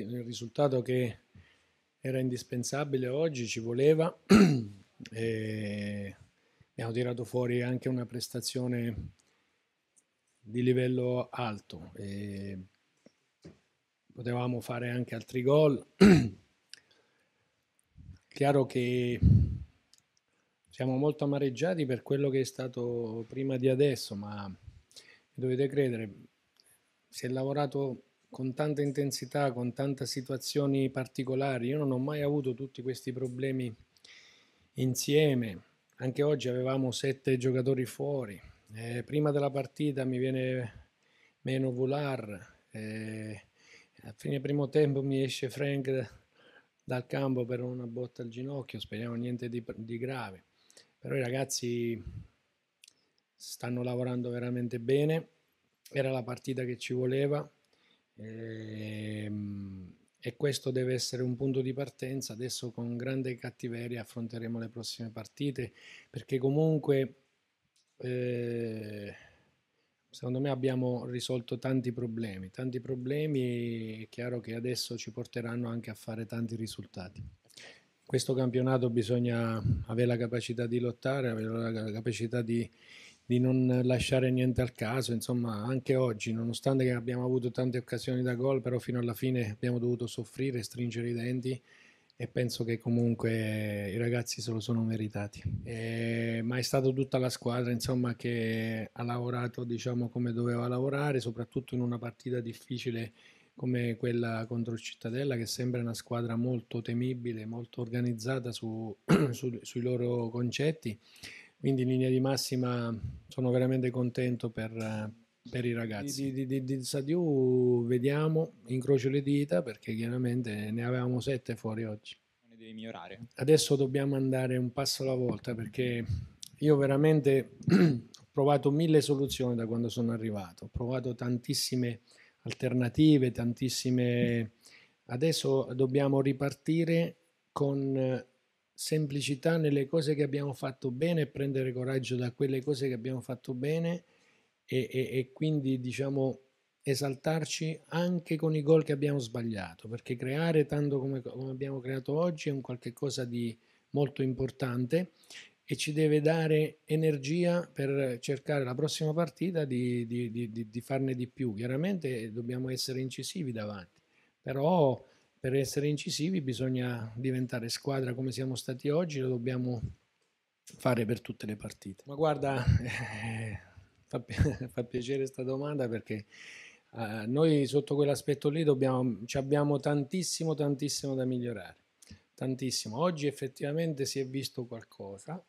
il risultato che era indispensabile oggi, ci voleva. abbiamo tirato fuori anche una prestazione di livello alto. E potevamo fare anche altri gol. Chiaro che siamo molto amareggiati per quello che è stato prima di adesso, ma dovete credere, si è lavorato con tanta intensità, con tante situazioni particolari. Io non ho mai avuto tutti questi problemi insieme. Anche oggi avevamo sette giocatori fuori. Eh, prima della partita mi viene meno Volar. Eh, a fine primo tempo mi esce Frank dal campo per una botta al ginocchio. Speriamo niente di, di grave. Però i ragazzi stanno lavorando veramente bene. Era la partita che ci voleva e, ehm, e questo deve essere un punto di partenza. Adesso con grande cattiveria affronteremo le prossime partite perché comunque eh, secondo me abbiamo risolto tanti problemi, tanti problemi è chiaro che adesso ci porteranno anche a fare tanti risultati. In questo campionato bisogna avere la capacità di lottare, avere la capacità di di non lasciare niente al caso, insomma anche oggi, nonostante che abbiamo avuto tante occasioni da gol, però fino alla fine abbiamo dovuto soffrire, stringere i denti e penso che comunque i ragazzi se lo sono meritati. E, eh, ma è stata tutta la squadra insomma, che ha lavorato diciamo, come doveva lavorare, soprattutto in una partita difficile come quella contro il Cittadella, che sembra una squadra molto temibile, molto organizzata su, su, sui loro concetti quindi in linea di massima sono veramente contento per, per i ragazzi. Di, di, di, di Sadiu vediamo, incrocio le dita perché chiaramente ne avevamo sette fuori oggi. Ne devi migliorare. Adesso dobbiamo andare un passo alla volta perché io veramente ho provato mille soluzioni da quando sono arrivato, ho provato tantissime alternative, tantissime... Adesso dobbiamo ripartire con semplicità nelle cose che abbiamo fatto bene e prendere coraggio da quelle cose che abbiamo fatto bene e, e, e quindi diciamo esaltarci anche con i gol che abbiamo sbagliato, perché creare tanto come, come abbiamo creato oggi è un qualche cosa di molto importante e ci deve dare energia per cercare la prossima partita di, di, di, di farne di più. Chiaramente eh, dobbiamo essere incisivi davanti, però per essere incisivi bisogna diventare squadra come siamo stati oggi, lo dobbiamo fare per tutte le partite. Ma guarda, eh, fa, fa, piacere questa domanda perché eh, noi sotto quell'aspetto lì dobbiamo, ci abbiamo tantissimo, tantissimo da migliorare. Tantissimo. Oggi effettivamente si è visto qualcosa,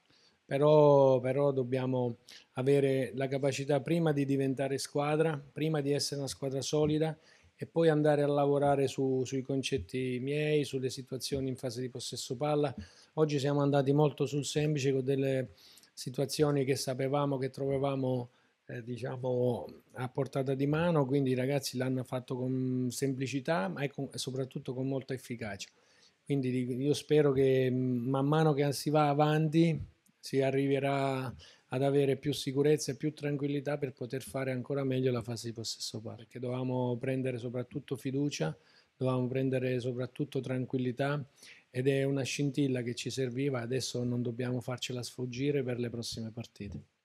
però, però dobbiamo avere la capacità prima di diventare squadra, prima di essere una squadra solida e poi andare a lavorare su, sui concetti miei, sulle situazioni in fase di possesso palla. Oggi siamo andati molto sul semplice con delle situazioni che sapevamo, che trovavamo eh, diciamo a portata di mano, quindi i ragazzi l'hanno fatto con semplicità ma con, soprattutto con molta efficacia. Quindi io spero che mm, man mano che si va avanti si arriverà ad avere più sicurezza e più tranquillità per poter fare ancora meglio la fase di possesso pari, perché dovevamo prendere soprattutto fiducia, dovevamo prendere soprattutto tranquillità ed è una scintilla che ci serviva, adesso non dobbiamo farcela sfuggire per le prossime partite.